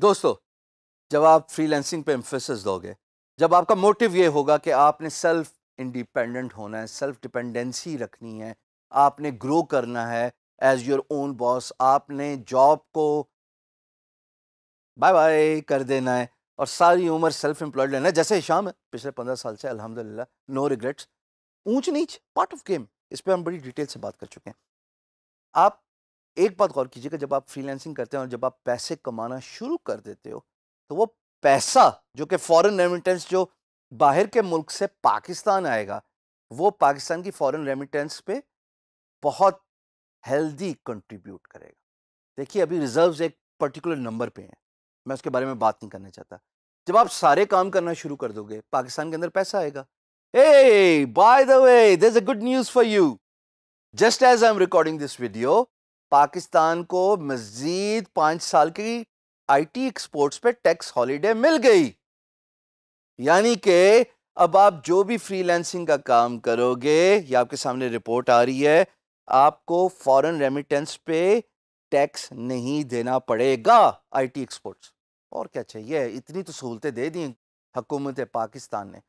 दोस्तों जब आप फ्रीलैंसिंग पे एम्फेसिस दोगे जब आपका मोटिव ये होगा कि आपने सेल्फ इंडिपेंडेंट होना है सेल्फ डिपेंडेंसी रखनी है आपने ग्रो करना है एज योर ओन बॉस आपने जॉब को बाय बाय कर देना है और सारी उम्र सेल्फ एम्प्लॉयड रहना जैसे शाम है पिछले पंद्रह साल से अल्हम्दुलिल्लाह नो रिग्रेट्स ऊंच नीच पार्ट ऑफ गेम इस पर हम बड़ी डिटेल से बात कर चुके हैं आप एक बात गौर कीजिएगा जब आप फ्रीलैंसिंग करते हैं और जब आप पैसे कमाना शुरू कर देते हो तो वो पैसा जो कि फॉरेन रेमिटेंस जो बाहर के मुल्क से पाकिस्तान आएगा वो पाकिस्तान की फॉरेन रेमिटेंस पे बहुत हेल्दी कंट्रीब्यूट करेगा देखिए अभी रिजर्व्स एक पर्टिकुलर नंबर पे हैं मैं उसके बारे में बात नहीं करना चाहता जब आप सारे काम करना शुरू कर दोगे पाकिस्तान के अंदर पैसा आएगा a by the way this a good news for you just as I am recording this video Pakistan को मजीद पांच साल की आईटी एक्सपोर्ट्स पे टैक्स हॉलीडे मिल गई यानी कि अब आप जो भी फ्रीलैंसिंग का काम करोगे या आपके सामने रिपोर्ट आ रही है आपको फॉरेन रेमिटेंस पे टैक्स नहीं देना पड़ेगा आईटी एक्सपोर्ट्स और क्या चाहिए इतनी तो सहूलतें दे दी हुकूमत पाकिस्तान ने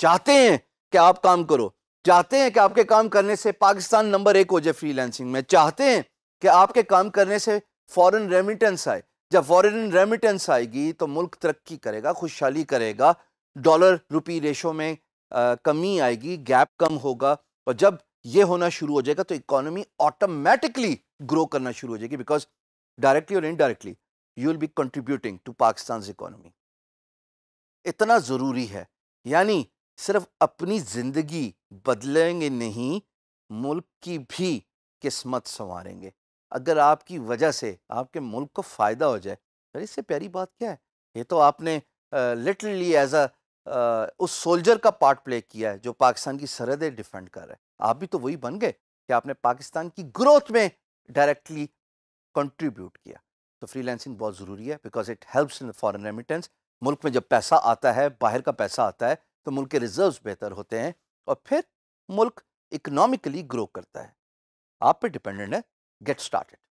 चाहते हैं कि आप काम करो चाहते हैं कि आपके काम करने से पाकिस्तान नंबर एक हो जाए फ्रीलांसिंग में चाहते हैं कि आपके काम करने से फॉरेन रेमिटेंस आए जब फॉरेन रेमिटेंस आएगी तो मुल्क तरक्की करेगा खुशहाली करेगा डॉलर रुपी रेशो में आ, कमी आएगी गैप कम होगा और जब ये होना शुरू हो जाएगा तो इकोनॉमी ऑटोमेटिकली ग्रो करना शुरू हो जाएगी बिकॉज डायरेक्टली और indirectly you will be contributing to Pakistan economy इतना ज़रूरी है यानी सिर्फ अपनी ज़िंदगी बदलेंगे नहीं मुल्क की भी किस्मत संवारेंगे अगर आपकी वजह से आपके मुल्क को फ़ायदा हो जाए अरे इससे प्यारी बात क्या है ये तो आपने लिटरली एज अ उस सोल्जर का पार्ट प्ले किया है जो पाकिस्तान की सरहदें डिफेंड कर रहे हैं आप भी तो वही बन गए कि आपने पाकिस्तान की ग्रोथ में डायरेक्टली कंट्रीब्यूट किया तो फ्रीलांसिंग बहुत ज़रूरी है because it helps in foreign remittance मुल्क में जब पैसा आता है बाहर का पैसा आता है तो मुल्क के रिजर्व्स बेहतर होते हैं और फिर मुल्क इकोनॉमिकली ग्रो करता है आप पे डिपेंडेंट है गेट स्टार्टेड